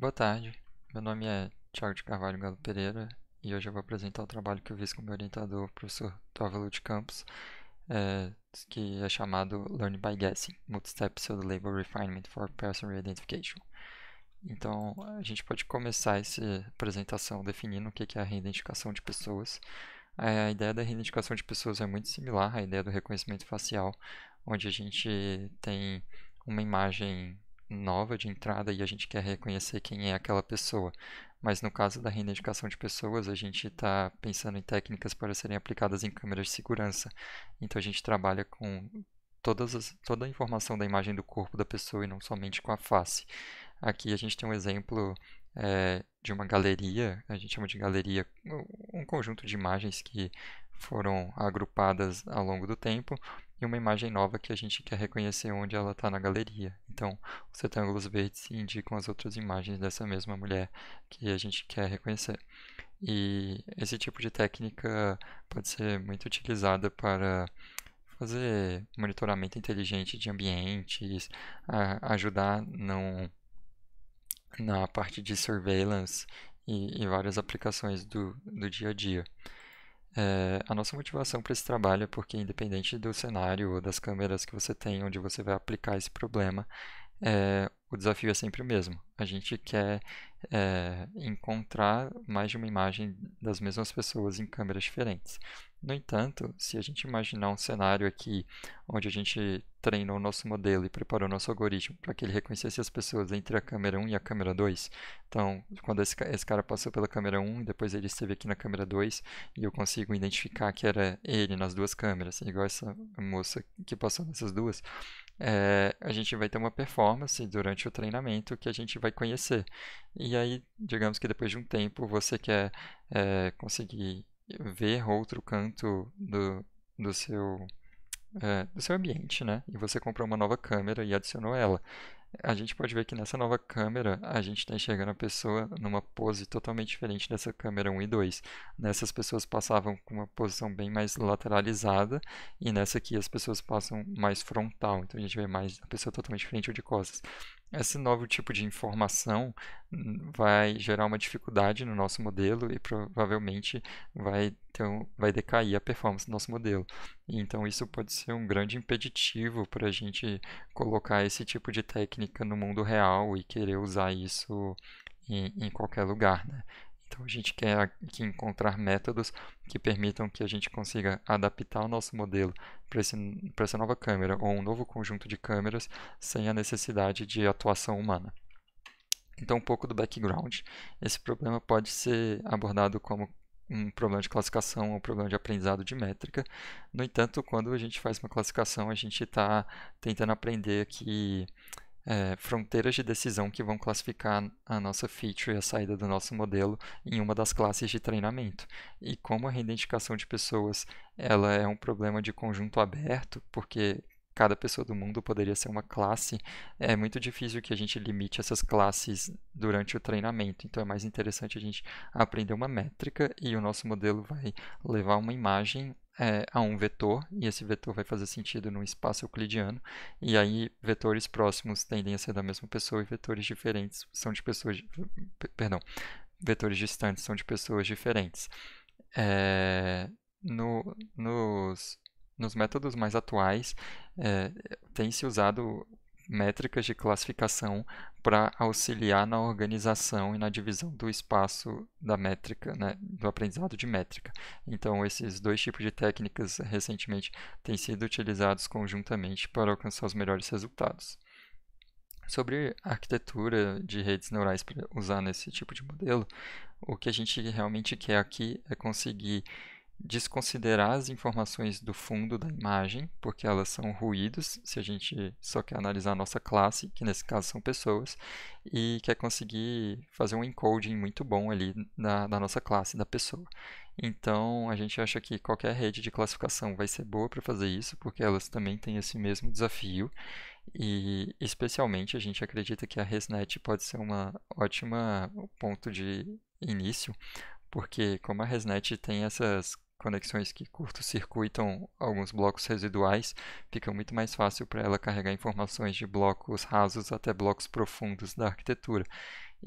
Boa tarde, meu nome é Tiago de Carvalho Galo Pereira e hoje eu vou apresentar o trabalho que eu fiz com meu orientador, o professor Tóvalo de Campos, é, que é chamado Learn by Guessing, Multistep Pseudo-Label Refinement for Person Reidentification. Então, a gente pode começar essa apresentação definindo o que é a reidentificação de pessoas. A ideia da reidentificação de pessoas é muito similar à ideia do reconhecimento facial, onde a gente tem uma imagem nova de entrada e a gente quer reconhecer quem é aquela pessoa. Mas no caso da reivindicação de pessoas, a gente está pensando em técnicas para serem aplicadas em câmeras de segurança. Então a gente trabalha com as, toda a informação da imagem do corpo da pessoa e não somente com a face. Aqui a gente tem um exemplo é, de uma galeria, a gente chama de galeria um conjunto de imagens que foram agrupadas ao longo do tempo e uma imagem nova que a gente quer reconhecer onde ela está na galeria. Então, os retângulos verdes indicam as outras imagens dessa mesma mulher que a gente quer reconhecer. E esse tipo de técnica pode ser muito utilizada para fazer monitoramento inteligente de ambientes, ajudar na parte de surveillance e, e várias aplicações do, do dia a dia. É, a nossa motivação para esse trabalho é porque, independente do cenário ou das câmeras que você tem, onde você vai aplicar esse problema, é, o desafio é sempre o mesmo. A gente quer é, encontrar mais de uma imagem das mesmas pessoas em câmeras diferentes. No entanto, se a gente imaginar um cenário aqui onde a gente treinou o nosso modelo e preparou o nosso algoritmo para que ele reconhecesse as pessoas entre a câmera 1 e a câmera 2, então quando esse, esse cara passou pela câmera 1, depois ele esteve aqui na câmera 2 e eu consigo identificar que era ele nas duas câmeras, igual essa moça que passou nessas duas, é, a gente vai ter uma performance durante o treinamento que a gente vai conhecer. E aí, digamos que depois de um tempo, você quer é, conseguir ver outro canto do, do seu. É, do seu ambiente, né? E você comprou uma nova câmera e adicionou ela a gente pode ver que nessa nova câmera a gente está enxergando a pessoa numa pose totalmente diferente dessa câmera 1 e 2. Nessas pessoas passavam com uma posição bem mais lateralizada e nessa aqui as pessoas passam mais frontal, então a gente vê mais a pessoa totalmente diferente ou de costas. Esse novo tipo de informação hum, vai gerar uma dificuldade no nosso modelo e provavelmente vai, ter um, vai decair a performance do nosso modelo. Então, isso pode ser um grande impeditivo para a gente colocar esse tipo de técnica no mundo real e querer usar isso em, em qualquer lugar. Né? Então a gente quer aqui encontrar métodos que permitam que a gente consiga adaptar o nosso modelo para essa nova câmera ou um novo conjunto de câmeras sem a necessidade de atuação humana. Então um pouco do background. Esse problema pode ser abordado como um problema de classificação, um problema de aprendizado de métrica. No entanto, quando a gente faz uma classificação, a gente está tentando aprender que é, fronteiras de decisão que vão classificar a nossa feature e a saída do nosso modelo em uma das classes de treinamento. E como a reidentificação de pessoas ela é um problema de conjunto aberto, porque cada pessoa do mundo poderia ser uma classe, é muito difícil que a gente limite essas classes durante o treinamento. Então é mais interessante a gente aprender uma métrica e o nosso modelo vai levar uma imagem é, a um vetor, e esse vetor vai fazer sentido num espaço euclidiano, e aí vetores próximos tendem a ser da mesma pessoa e vetores diferentes são de pessoas. Perdão, vetores distantes são de pessoas diferentes. É, no, nos, nos métodos mais atuais, é, tem se usado métricas de classificação para auxiliar na organização e na divisão do espaço da métrica, né, do aprendizado de métrica. Então, esses dois tipos de técnicas recentemente têm sido utilizados conjuntamente para alcançar os melhores resultados. Sobre arquitetura de redes neurais para usar nesse tipo de modelo, o que a gente realmente quer aqui é conseguir desconsiderar as informações do fundo da imagem, porque elas são ruídos, se a gente só quer analisar a nossa classe, que nesse caso são pessoas, e quer conseguir fazer um encoding muito bom ali da nossa classe, da pessoa. Então, a gente acha que qualquer rede de classificação vai ser boa para fazer isso, porque elas também têm esse mesmo desafio, e especialmente a gente acredita que a ResNet pode ser uma ótima ponto de início, porque como a ResNet tem essas conexões que curto-circuitam alguns blocos residuais, fica muito mais fácil para ela carregar informações de blocos rasos até blocos profundos da arquitetura.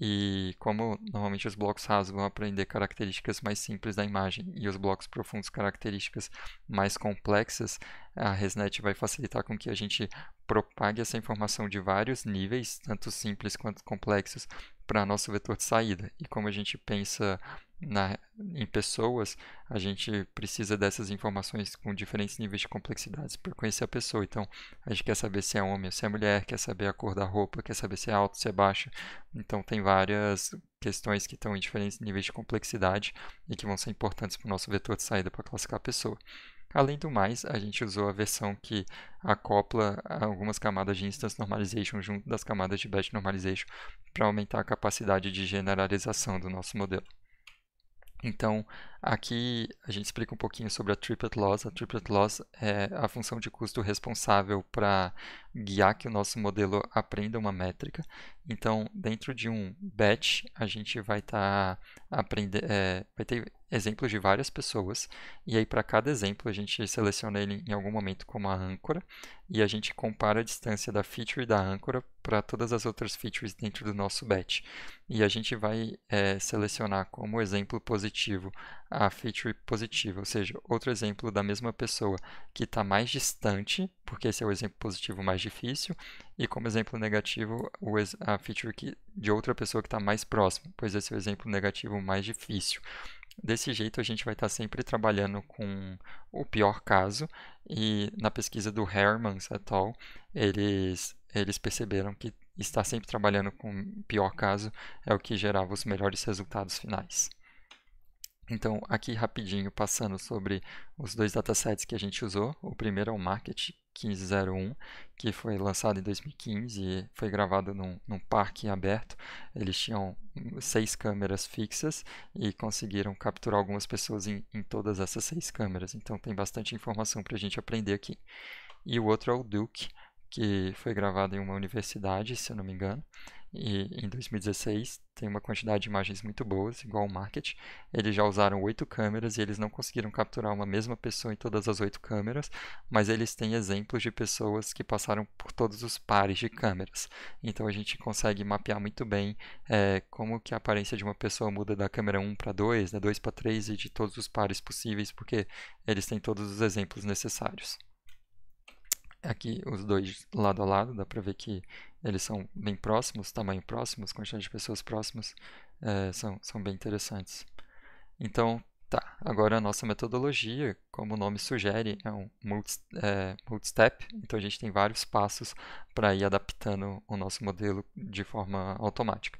E como normalmente os blocos rasos vão aprender características mais simples da imagem e os blocos profundos características mais complexas, a ResNet vai facilitar com que a gente propague essa informação de vários níveis, tanto simples quanto complexos, para nosso vetor de saída. E como a gente pensa na, em pessoas, a gente precisa dessas informações com diferentes níveis de complexidades para conhecer a pessoa. Então, a gente quer saber se é homem ou se é mulher, quer saber a cor da roupa, quer saber se é alto, se é baixo. Então, tem várias questões que estão em diferentes níveis de complexidade e que vão ser importantes para o nosso vetor de saída para classificar a pessoa. Além do mais, a gente usou a versão que acopla algumas camadas de instance normalization junto das camadas de batch normalization para aumentar a capacidade de generalização do nosso modelo. Então, aqui a gente explica um pouquinho sobre a triplet loss. A triplet loss é a função de custo responsável para guiar que o nosso modelo aprenda uma métrica. Então, dentro de um batch, a gente vai estar tá é, vai ter exemplos de várias pessoas, e aí para cada exemplo a gente seleciona ele em algum momento como a âncora, e a gente compara a distância da feature da âncora para todas as outras features dentro do nosso batch. E a gente vai é, selecionar como exemplo positivo a feature positiva, ou seja, outro exemplo da mesma pessoa que está mais distante, porque esse é o exemplo positivo mais difícil, e como exemplo negativo a feature que, de outra pessoa que está mais próxima, pois esse é o exemplo negativo mais difícil. Desse jeito, a gente vai estar sempre trabalhando com o pior caso, e na pesquisa do Hermans et al., eles, eles perceberam que estar sempre trabalhando com o pior caso é o que gerava os melhores resultados finais. Então, aqui rapidinho, passando sobre os dois datasets que a gente usou. O primeiro é o Market 1501, que foi lançado em 2015 e foi gravado num, num parque aberto. Eles tinham hum, seis câmeras fixas e conseguiram capturar algumas pessoas em, em todas essas seis câmeras. Então tem bastante informação para a gente aprender aqui. E o outro é o Duke, que foi gravado em uma universidade, se eu não me engano. E em 2016 tem uma quantidade de imagens muito boas, igual o Market. Eles já usaram oito câmeras e eles não conseguiram capturar uma mesma pessoa em todas as oito câmeras, mas eles têm exemplos de pessoas que passaram por todos os pares de câmeras. Então a gente consegue mapear muito bem é, como que a aparência de uma pessoa muda da câmera 1 para 2, da 2 para 3 e de todos os pares possíveis, porque eles têm todos os exemplos necessários aqui os dois lado a lado, dá para ver que eles são bem próximos, tamanho próximos, quantidade de pessoas próximas, é, são, são bem interessantes. Então, tá, agora a nossa metodologia, como o nome sugere, é um multi, é, multi-step, então a gente tem vários passos para ir adaptando o nosso modelo de forma automática.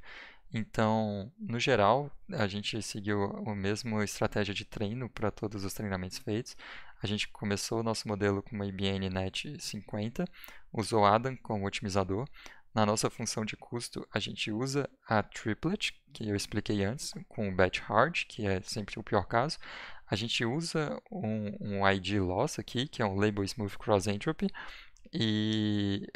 Então, no geral, a gente seguiu a mesma estratégia de treino para todos os treinamentos feitos. A gente começou o nosso modelo com uma IBN NET 50, usou Adam como otimizador. Na nossa função de custo, a gente usa a triplet, que eu expliquei antes, com o batch hard, que é sempre o pior caso. A gente usa um, um ID loss aqui, que é um label smooth cross entropy, e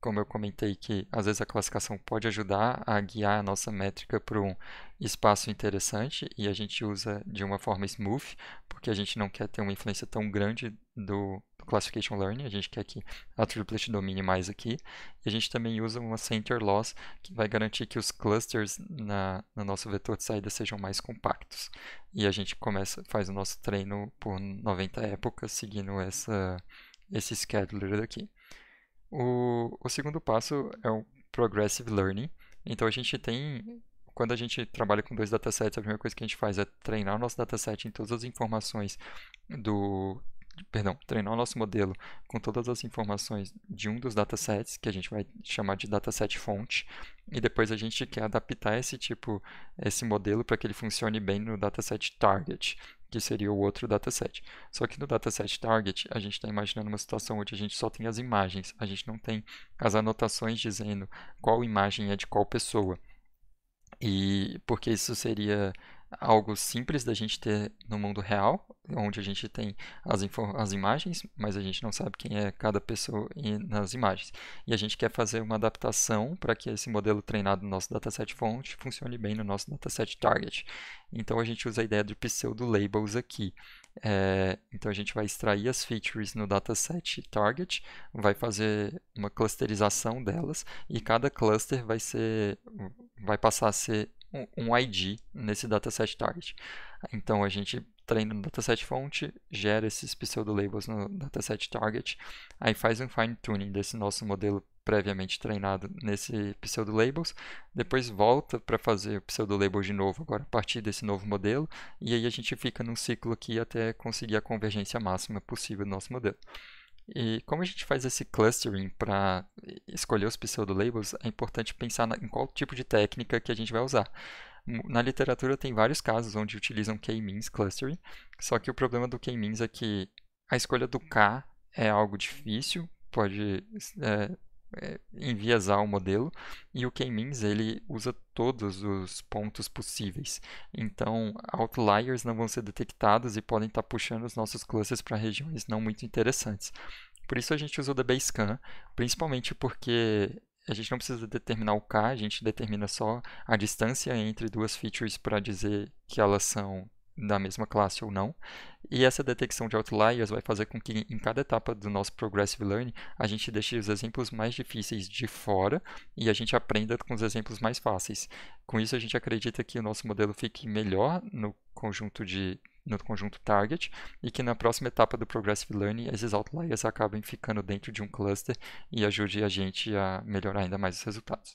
como eu comentei, que às vezes a classificação pode ajudar a guiar a nossa métrica para um espaço interessante e a gente usa de uma forma smooth, porque a gente não quer ter uma influência tão grande do, do Classification Learning, a gente quer que a triplet domine mais aqui. E a gente também usa uma center loss, que vai garantir que os clusters na, no nosso vetor de saída sejam mais compactos. E a gente começa, faz o nosso treino por 90 épocas, seguindo essa, esse scheduler daqui. O, o segundo passo é o Progressive Learning. Então a gente tem, quando a gente trabalha com dois datasets, a primeira coisa que a gente faz é treinar o nosso dataset em todas as informações do, perdão, treinar o nosso modelo com todas as informações de um dos datasets, que a gente vai chamar de dataset fonte, e depois a gente quer adaptar esse tipo, esse modelo para que ele funcione bem no dataset target que seria o outro dataset. Só que no dataset target, a gente está imaginando uma situação onde a gente só tem as imagens, a gente não tem as anotações dizendo qual imagem é de qual pessoa. E porque isso seria algo simples da gente ter no mundo real, onde a gente tem as, as imagens, mas a gente não sabe quem é cada pessoa nas imagens. E a gente quer fazer uma adaptação para que esse modelo treinado no nosso dataset fonte funcione bem no nosso dataset target. Então a gente usa a ideia de pseudo-labels aqui. É, então a gente vai extrair as features no dataset target, vai fazer uma clusterização delas e cada cluster vai ser vai passar a ser um ID nesse dataset target. Então a gente treina no dataset fonte, gera esses pseudo-labels no dataset target, aí faz um fine-tuning desse nosso modelo previamente treinado nesse pseudo-labels, depois volta para fazer o pseudo-label de novo, agora a partir desse novo modelo, e aí a gente fica num ciclo aqui até conseguir a convergência máxima possível do nosso modelo. E como a gente faz esse clustering para escolher os pseudolabels, é importante pensar em qual tipo de técnica que a gente vai usar. Na literatura tem vários casos onde utilizam k-means clustering, só que o problema do k-means é que a escolha do k é algo difícil, pode é, é, enviesar o modelo e o k-means ele usa todos os pontos possíveis. Então, outliers não vão ser detectados e podem estar tá puxando os nossos clusters para regiões não muito interessantes. Por isso a gente usou o DBSCAN, principalmente porque a gente não precisa determinar o k, a gente determina só a distância entre duas features para dizer que elas são da mesma classe ou não. E essa detecção de outliers vai fazer com que em cada etapa do nosso Progressive Learning a gente deixe os exemplos mais difíceis de fora e a gente aprenda com os exemplos mais fáceis. Com isso a gente acredita que o nosso modelo fique melhor no conjunto de no conjunto target e que na próxima etapa do Progressive Learning esses outliers acabem ficando dentro de um cluster e ajude a gente a melhorar ainda mais os resultados.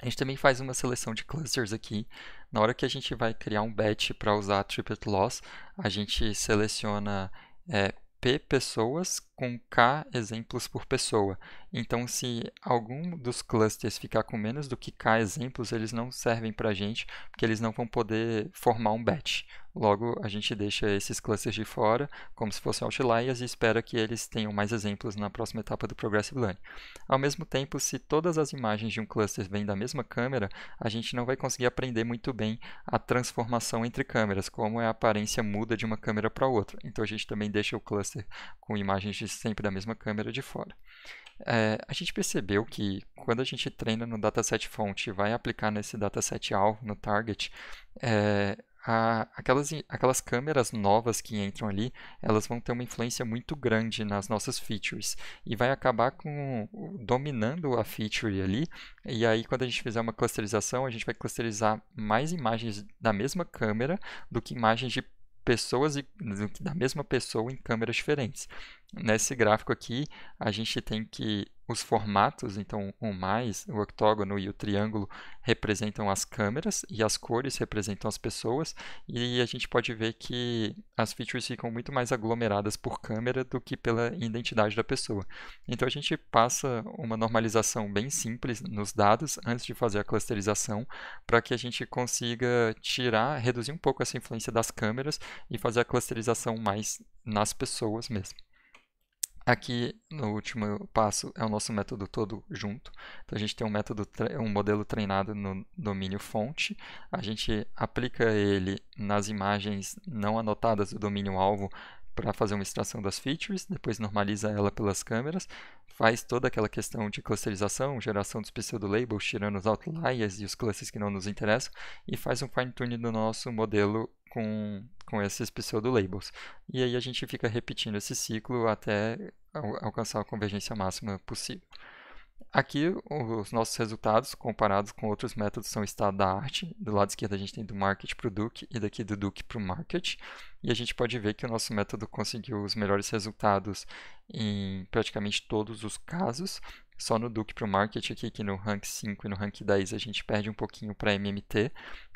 A gente também faz uma seleção de clusters aqui. Na hora que a gente vai criar um batch para usar triplet loss, a gente seleciona é, P pessoas com K exemplos por pessoa. Então, se algum dos clusters ficar com menos do que K exemplos, eles não servem para a gente, porque eles não vão poder formar um batch. Logo, a gente deixa esses clusters de fora, como se fossem outliers, e espera que eles tenham mais exemplos na próxima etapa do Progressive Learning. Ao mesmo tempo, se todas as imagens de um cluster vêm da mesma câmera, a gente não vai conseguir aprender muito bem a transformação entre câmeras, como a aparência muda de uma câmera para outra. Então, a gente também deixa o cluster com imagens de sempre da mesma câmera de fora. É, a gente percebeu que quando a gente treina no dataset fonte e vai aplicar nesse dataset alvo, no target, é, a, aquelas, aquelas câmeras novas que entram ali, elas vão ter uma influência muito grande nas nossas features e vai acabar com dominando a feature ali. E aí, quando a gente fizer uma clusterização, a gente vai clusterizar mais imagens da mesma câmera do que imagens de pessoas e, da mesma pessoa em câmeras diferentes. Nesse gráfico aqui, a gente tem que os formatos, então o mais, o octógono e o triângulo representam as câmeras e as cores representam as pessoas, e a gente pode ver que as features ficam muito mais aglomeradas por câmera do que pela identidade da pessoa. Então a gente passa uma normalização bem simples nos dados antes de fazer a clusterização, para que a gente consiga tirar, reduzir um pouco essa influência das câmeras e fazer a clusterização mais nas pessoas mesmo. Aqui no último passo é o nosso método todo junto. Então a gente tem um método, um modelo treinado no domínio fonte. A gente aplica ele nas imagens não anotadas do domínio alvo para fazer uma extração das features, depois normaliza ela pelas câmeras, faz toda aquela questão de clusterização, geração dos pseudo-labels, tirando os outliers e os clusters que não nos interessam, e faz um fine-tune do nosso modelo com, com esses pseudo-labels. E aí a gente fica repetindo esse ciclo até alcançar a convergência máxima possível. Aqui os nossos resultados comparados com outros métodos são o estado da arte. Do lado esquerdo a gente tem do market para o duke e daqui do duke para o market. E a gente pode ver que o nosso método conseguiu os melhores resultados em praticamente todos os casos só no Duke para o Market aqui, que no Rank 5 e no Rank 10 a gente perde um pouquinho para MMT.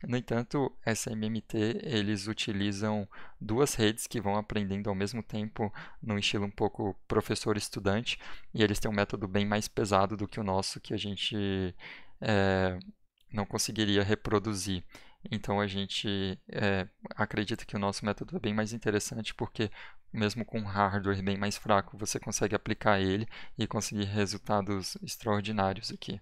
No entanto, essa MMT eles utilizam duas redes que vão aprendendo ao mesmo tempo, num estilo um pouco professor-estudante, e eles têm um método bem mais pesado do que o nosso, que a gente é, não conseguiria reproduzir. Então a gente é, acredita que o nosso método é bem mais interessante porque mesmo com um hardware bem mais fraco, você consegue aplicar ele e conseguir resultados extraordinários aqui.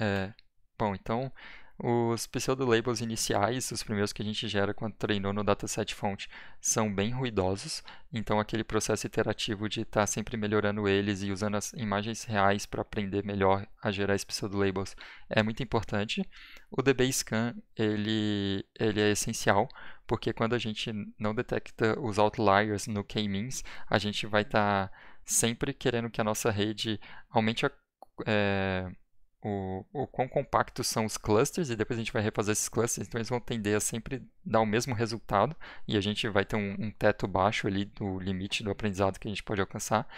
É, bom, então os pseudo-labels iniciais, os primeiros que a gente gera quando treinou no dataset fonte, são bem ruidosos, então aquele processo iterativo de estar tá sempre melhorando eles e usando as imagens reais para aprender melhor a gerar esses pseudo-labels é muito importante. O scan ele, ele é essencial, porque quando a gente não detecta os outliers no k-means, a gente vai estar tá sempre querendo que a nossa rede aumente a... É, o, o quão compactos são os clusters, e depois a gente vai refazer esses clusters, então eles vão tender a sempre dar o mesmo resultado, e a gente vai ter um, um teto baixo ali do limite do aprendizado que a gente pode alcançar.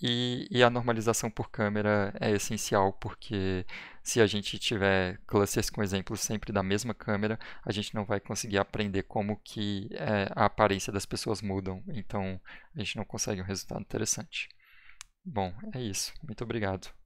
E, e, a normalização por câmera é essencial, porque se a gente tiver clusters com exemplos sempre da mesma câmera, a gente não vai conseguir aprender como que é, a aparência das pessoas mudam, então a gente não consegue um resultado interessante. Bom, é isso. Muito obrigado.